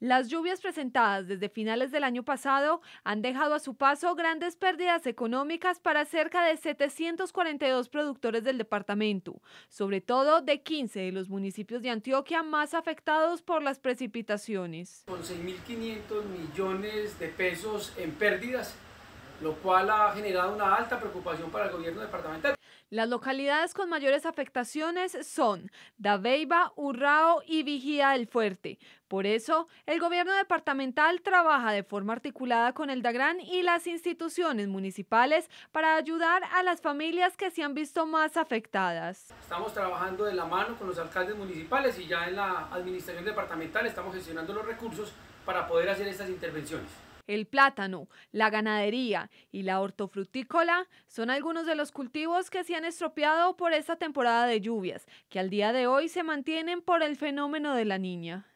Las lluvias presentadas desde finales del año pasado han dejado a su paso grandes pérdidas económicas para cerca de 742 productores del departamento, sobre todo de 15 de los municipios de Antioquia más afectados por las precipitaciones. Con 6.500 millones de pesos en pérdidas lo cual ha generado una alta preocupación para el gobierno departamental. Las localidades con mayores afectaciones son Dabeiba, Urrao y Vigía del Fuerte. Por eso, el gobierno departamental trabaja de forma articulada con el DAGRAN y las instituciones municipales para ayudar a las familias que se han visto más afectadas. Estamos trabajando de la mano con los alcaldes municipales y ya en la administración departamental estamos gestionando los recursos para poder hacer estas intervenciones. El plátano, la ganadería y la hortofrutícola son algunos de los cultivos que se han estropeado por esta temporada de lluvias, que al día de hoy se mantienen por el fenómeno de la niña.